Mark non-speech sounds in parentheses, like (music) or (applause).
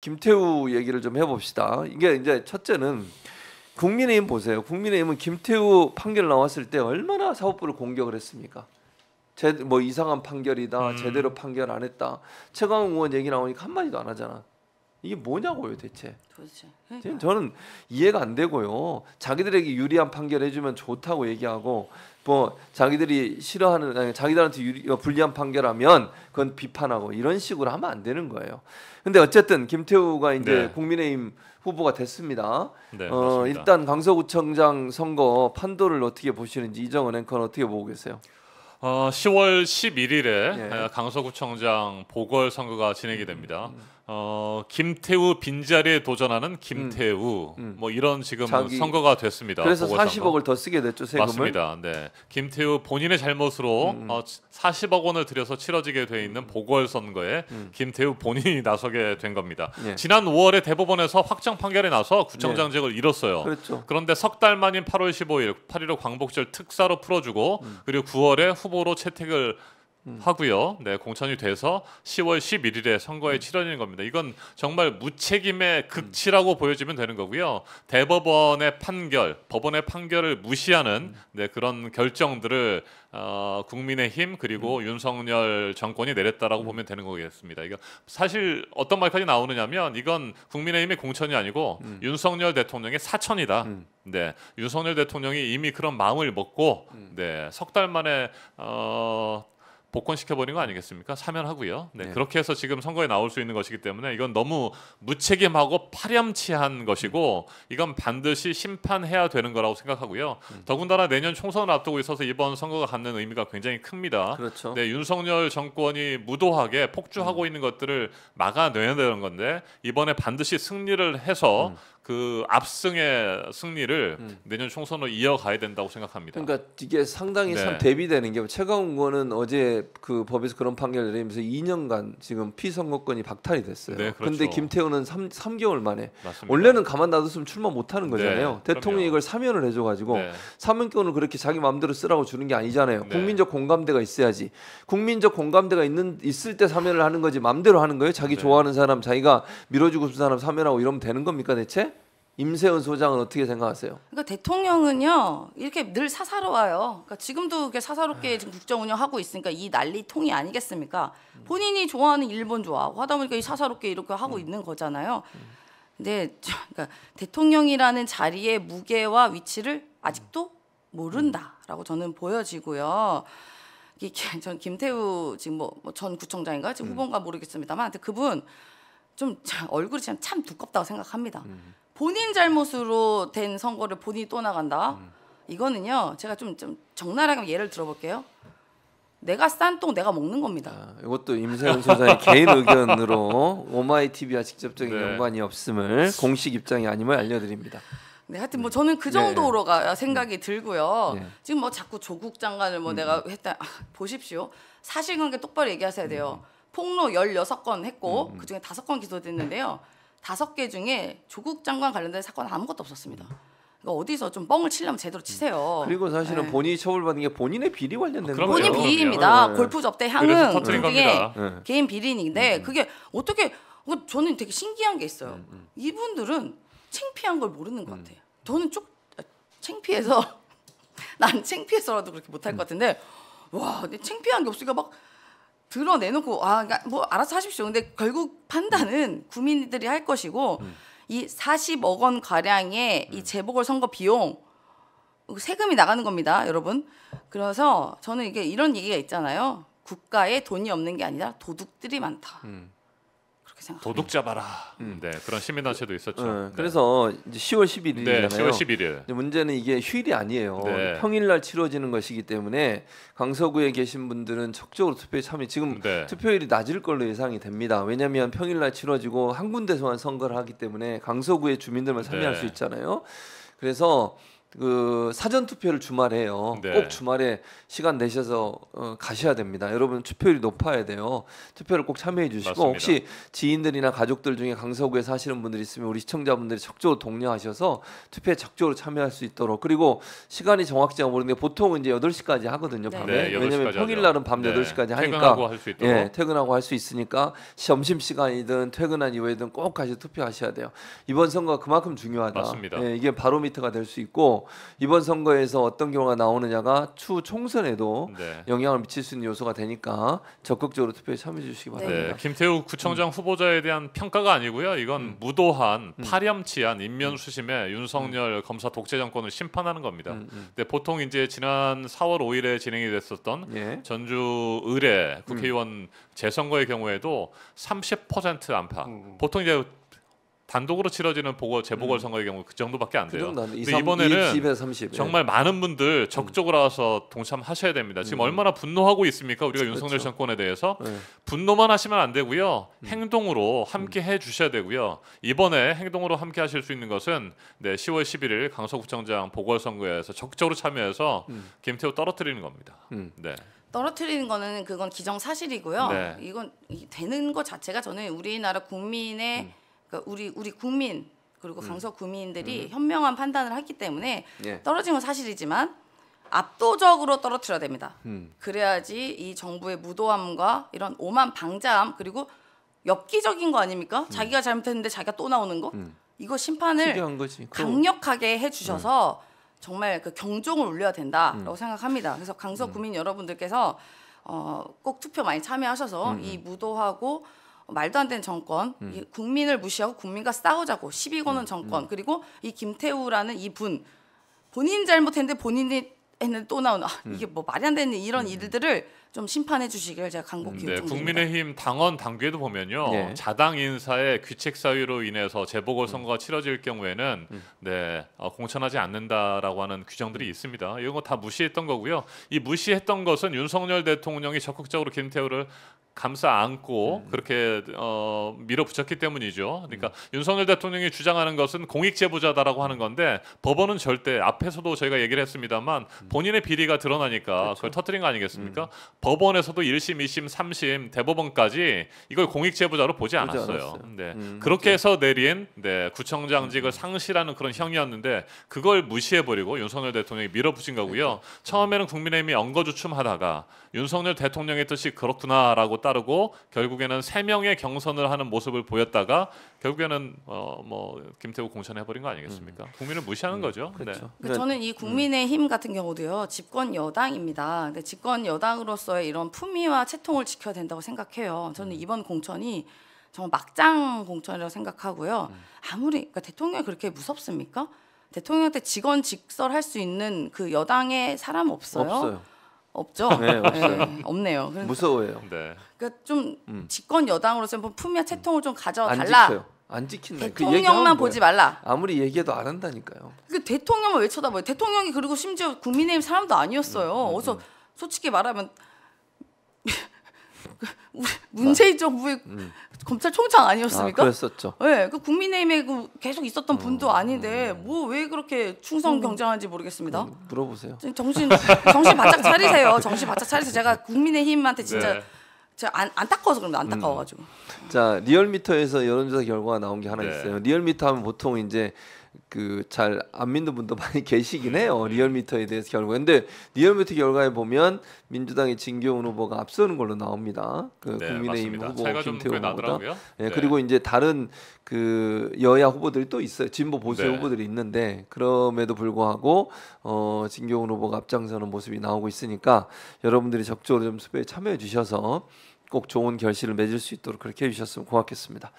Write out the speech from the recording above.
김태우 얘기를 좀 해봅시다. 이게 이제 첫째는 국민의힘 보세요. 국민의힘은 김태우 판결 나왔을 때 얼마나 사법부를 공격을 했습니까? 제, 뭐 이상한 판결이다, 음. 제대로 판결 안 했다. 최강욱 의원 얘기 나오니까 한마디도 안 하잖아. 이게 뭐냐고요 대체? 도대체. 그러니까. 저는 이해가 안 되고요. 자기들에게 유리한 판결 해주면 좋다고 얘기하고 뭐 자기들이 싫어하는 아니, 자기들한테 유리, 어, 불리한 판결하면 그건 비판하고 이런 식으로 하면 안 되는 거예요. 근데 어쨌든 김태우가 이제 네. 국민의힘 후보가 됐습니다. 네, 어, 일단 강서구청장 선거 판도를 어떻게 보시는지 이정은 앵커는 어떻게 보고 계세요? 어, 10월 11일에 네. 강서구청장 보궐선거가 진행이 됩니다. 음. 음. 어, 김태우 빈자리에 도전하는 음. 김태우 음, 음. 뭐 이런 지금 자기, 선거가 됐습니다. 그래서 보궐선거. 40억을 더 쓰게 됐죠 세금을. 맞습니다. 네, 김태우 본인의 잘못으로 음. 음. 어, 40억 원을 들여서 치러지게 돼 있는 음. 보궐선거에 김태우 본인이 (laughs) 나서게 된 겁니다. 예. 지난 5월에 대법원에서 확정 판결이 나서 구청장직을 예. 잃었어요. 그렇죠. 그런데 석 달 만인 8월 15일 8.15 광복절 특사로 풀어주고 그리고 9월에 후보로 채택을 하고요. 네, 공천이 돼서 10월 11일에 선거에 음. 치러지는 겁니다. 이건 정말 무책임의 음. 극치라고 음. 보여지면 되는 거고요. 대법원의 판결, 법원의 판결을 무시하는 음. 네, 그런 결정들을 어, 국민의힘 그리고 음. 윤석열 정권이 내렸다라고 음. 보면 되는 거겠습니다. 이거 사실 어떤 말까지 나오느냐면 이건 국민의힘의 공천이 아니고 윤석열 대통령의 사천이다. 네, 윤석열 대통령이 이미 그런 마음을 먹고 네, 석 달 만에 어. 복권시켜버린 거 아니겠습니까? 사면하고요. 네, 네. 그렇게 해서 지금 선거에 나올 수 있는 것이기 때문에 이건 너무 무책임하고 파렴치한 것이고 음. 이건 반드시 심판해야 되는 거라고 생각하고요. 음. 더군다나 내년 총선을 앞두고 있어서 이번 선거가 갖는 의미가 굉장히 큽니다. 그렇죠. 네, 윤석열 정권이 무도하게 폭주하고 음. 있는 것들을 막아내야 되는 건데 이번에 반드시 승리를 해서 음. 그 압승의 승리를 음. 내년 총선으로 이어가야 된다고 생각합니다. 그러니까 이게 상당히 네. 참 대비되는 게 최강훈 의원은 어제 그 법에서 그런 판결 내리면서 2년간 지금 피선거권이 박탈이 됐어요. 네, 그렇 근 김태호는 3, 3개월 만에 맞습니다. 원래는 가만 놔뒀으면 출마 못 하는 네, 거잖아요. 네, 대통령이 이걸 사면을 해줘 가지고 네. 사면권을 그렇게 자기 마음대로 쓰라고 주는 게 아니잖아요. 네. 국민적 공감대가 있어야지. 국민적 공감대가 있는 있을 때 사면을 하는 거지 마음대로 하는 거예요. 자기 좋아하는 사람 자기가 밀어주고 싶은 사람 사면하고 이러면 되는 겁니까 대체? 임세은 소장은 어떻게 생각하세요? 그러니까 대통령은요 이렇게 늘 사사로워요. 그러니까 지금도 이렇게 사사롭게 지금 국정 운영하고 있으니까 이 난리 통이 아니겠습니까? 본인이 좋아하는 일본 좋아하고 하다 보니까 이 사사롭게 이렇게 하고 음. 있는 거잖아요. 음. 근데 저, 그러니까 대통령이라는 자리의 무게와 위치를 아직도 모른다라고 저는 보여지고요. 이게 (laughs) 전 김태우 지금 뭐전 뭐 구청장인가 지금 음. 후보인가 모르겠습니다만, 그분 좀 얼굴이 참, 참 두껍다고 생각합니다. 음. 본인 잘못으로 된 선거를 본인이 또 나간다. 음. 이거는요. 제가 좀, 좀 적나라하게 예를 들어볼게요. 내가 싼 똥 내가 먹는 겁니다. 아, 이것도 임세훈 소사의 (laughs) 개인 의견으로 오마이 TV와 직접적인 네. 연관이 없음을 공식 입장이 아님을 알려드립니다. 네, 하여튼 뭐 네. 저는 그 정도로가 네. 아, 생각이 네. 들고요. 네. 지금 뭐 자꾸 조국 장관을 뭐 음. 내가 했다 아, 보십시오. 사실관계 똑바로 얘기하셔야 돼요. 음. 폭로 16건 했고 음. 음. 그중에 5건 기소됐는데요. 다섯 개 중에 조국 장관 관련된 사건은 아무것도 없었습니다. 그러니까 어디서 좀 뻥을 치려면 제대로 치세요. 그리고 사실은 네. 본인이 처벌받는 게 본인의 비리 관련된 거예요. 본인 비리입니다. 네. 골프 접대 향응 등등의 네. 개인 비리인데 음. 그게 어떻게 어, 저는 되게 신기한 게 있어요. 음, 음. 이분들은 창피한 걸 모르는 것 같아요. 저는 쪽 아, 창피해서 (laughs) 난 창피해서라도 그렇게 못할 것 같은데 와, 근데 창피한 게 없으니까 막 드러내놓고 아, 그러니까 뭐 알아서 하십시오. 근데 결국 판단은 음. 국민들이 할 것이고 음. 이 40억 원 가량의 이 음. 재보궐 선거 비용 세금이 나가는 겁니다, 여러분. 그래서 저는 이게 이런 얘기가 있잖아요. 국가에 돈이 없는 게 아니라 도둑들이 많다. 음. 그렇게 생각. 도둑 잡아라. 음. 네 그런 시민단체도 있었죠. 네, 네, 그래서 이제 10월 11일이잖아요. 네, 10월 11일. 문제는 이게 휴일이 아니에요. 네. 평일날 치러지는 것이기 때문에 강서구에 계신 분들은 적극적으로 투표에 참여. 지금 네. 투표율이 낮을 걸로 예상이 됩니다. 왜냐하면 평일날 치러지고 한 군데서만 선거를 하기 때문에 강서구의 주민들만 네. 참여할 수 있잖아요. 그래서 그 사전 투표를 주말에요. 해 네. 꼭 주말에 시간 내셔서 어, 가셔야 됩니다. 여러분 투표율이 높아야 돼요. 투표를 꼭 참여해 주시고 맞습니다. 혹시 지인들이나 가족들 중에 강서구에 사시는 분들이 있으면 우리 시청자분들이 적극적으로 독려하셔서 투표에 적극적으로 참여할 수 있도록 그리고 시간이 정확지가 모르는데 보통 이제 8시까지 하거든요, 네. 밤에. 네, 왜냐면 평일 날은 밤 네. 8시까지 하니까 퇴근하고 할수 있도록. 예, 퇴근하고 할 수 있으니까 점심 시간이든 퇴근한 이후에든 꼭 가셔 투표하셔야 돼요. 이번 선거가 그만큼 중요하다. 맞습니다. 예, 이게 바로미터가 될 수 있고 이번 선거에서 어떤 경우가 나오느냐가 추후 총선에도 네. 영향을 미칠 수 있는 요소가 되니까 적극적으로 투표에 참여해 주시기 네. 바랍니다. 네. 김태우 구청장 음. 후보자에 대한 평가가 아니고요. 이건 음. 무도한 음. 파렴치한 인면수심에 음. 윤석열 음. 검사 독재 정권을 심판하는 겁니다. 근데 보통 이제 지난 4월 5일에 진행이 됐었던 예. 전주 의뢰 국회의원 재선거의 경우에도 30% 안팎. 보통 이제 단독으로 치러지는 보궐 재보궐 음. 선거의 경우 그 정도밖에 안 그 돼요. 그 정도 2, 3, 이번에는 20, 정말 많은 분들 음. 적극적으로 와서 동참하셔야 됩니다. 지금 음. 얼마나 분노하고 있습니까? 우리가 그렇죠. 윤석열 정권에 대해서 네. 분노만 하시면 안 되고요. 음. 행동으로 함께 음. 해 주셔야 되고요. 이번에 행동으로 함께 하실 수 있는 것은 네, 10월 11일 강서구청장 보궐선거에서 적극적으로 참여해서 음. 김태우 떨어뜨리는 겁니다. 네. 떨어뜨리는 거는 그건 기정사실이고요. 네. 이건 되는 것 자체가 저는 우리나라 국민의 그러니까 우리 우리 국민 그리고 음. 강서 구민들이 음. 현명한 판단을 했기 때문에 예. 떨어진 건 사실이지만 압도적으로 떨어뜨려야 됩니다. 음. 그래야지 이 정부의 무도함과 이런 오만 방자함 그리고 엽기적인 거 아닙니까? 음. 자기가 잘못했는데 자기가 또 나오는 거 음. 이거 심판을 강력하게 해주셔서 음. 정말 그 경종을 울려야 된다라고 생각합니다. 그래서 강서 구민 여러분들께서 어, 꼭 투표 많이 참여하셔서 이 무도하고 말도 안 되는 정권, 음. 국민을 무시하고 국민과 싸우자고 시비 거는 음, 음. 정권, 음. 그리고 이 김태우라는 이분 본인 잘못했는데 본인이 했는또 나오는 아, 음. 이게 뭐 말이 안 되는 이런 음, 일들을 좀 심판해 주시길 제가 간곡히 음, 네, 요청드 국민의힘 당원 당규에도 보면요 네. 자당 인사의 귀책 사유로 인해서 재보궐 선거가 음. 치러질 경우에는 음. 네 어, 공천하지 않는다라고 하는 규정들이 있습니다. 이런 거 다 무시했던 거고요. 이 무시했던 것은 윤석열 대통령이 적극적으로 김태우를 감싸 안고 음. 그렇게 어, 밀어붙였기 때문이죠. 그러니까 음. 윤석열 대통령이 주장하는 것은 공익 제보자다라고 하는 건데 법원은 절대 앞에서도 저희가 얘기를 했습니다만 음. 본인의 비리가 드러나니까 그렇죠. 그걸 터뜨린 거 아니겠습니까? 법원에서도 1심, 2심, 3심, 대법원까지 이걸 공익제보자로 보지 않았어요. 네. 음, 그렇게 네. 해서 내린 네, 구청장직을 음. 상실하는 그런 형이었는데 그걸 무시해버리고 윤석열 대통령이 밀어붙인 거고요. 네. 처음에는 국민의힘이 엉거주춤하다가 윤석열 대통령의 뜻이 그렇구나라고 따르고 결국에는 세명의 경선을 하는 모습을 보였다가 결국에는 어, 뭐 김태우 공천해 버린 거 아니겠습니까? 음. 국민을 무시하는 음. 거죠. 네. 그렇죠. 네. 저는 이 음. 국민의힘 같은 경우도요 집권 여당입니다. 근데 집권 여당으로서의 이런 품위와 채통을 지켜야 된다고 생각해요. 저는 음. 이번 공천이 정말 막장 공천이라고 생각하고요. 음. 아무리 그러니까 대통령이 그렇게 무섭습니까? 대통령한테 직원 직설할 수 있는 그여당의 사람 없어요. 없어요. 없죠. 네, 없어요. 네, 없네요. 그러니 무서워요. 네. 그러니까 좀 음. 집권 여당으로서 는 품위와 채통을 좀 가져달라. 안 지켜요. 안 지킨다. 그 대통령만 그 보지 말라. 아무리 얘기해도 안 한다니까요. 그 대통령을 왜 쳐다봐요? 대통령이 그리고 심지어 국민의힘 사람도 아니었어요. 음, 음, 음 어서 음. 솔직히 말하면 문재인 정부의 음. 검찰총장 아니었습니까? 아, 그랬었죠. 네, 그 국민의힘에 그 계속 있었던 음. 분도 아닌데 뭐 왜 그렇게 충성 음. 경쟁하는지 모르겠습니다. 음, 물어보세요. 정신 정신 바짝 차리세요. 정신 바짝 차리세요. 제가 국민의힘한테 진짜 네. 제 안, 안타까워서 그런 안타까워가지고. 음. 자 리얼미터에서 여론조사 결과가 나온 게 하나 네. 있어요. 리얼미터 하면 보통 이제 그잘안 믿는 분도 많이 (laughs) 계시긴 해요 리얼미터에 대해서 결과 근데 리얼미터 결과에 보면 민주당의 진교훈 후보가 앞서는 걸로 나옵니다 그 네, 국민의힘 맞습니다. 후보 김태호 후보다 예 네. 그리고 이제 다른 그 여야 후보들이 또 있어요 진보 보수 네. 후보들이 있는데 그럼에도 불구하고 어 진교훈 후보가 앞장서는 모습이 나오고 있으니까 여러분들이 적극적좀 수배에 참여해 주셔서 꼭 좋은 결실을 맺을 수 있도록 그렇게 해주셨으면 고맙겠습니다.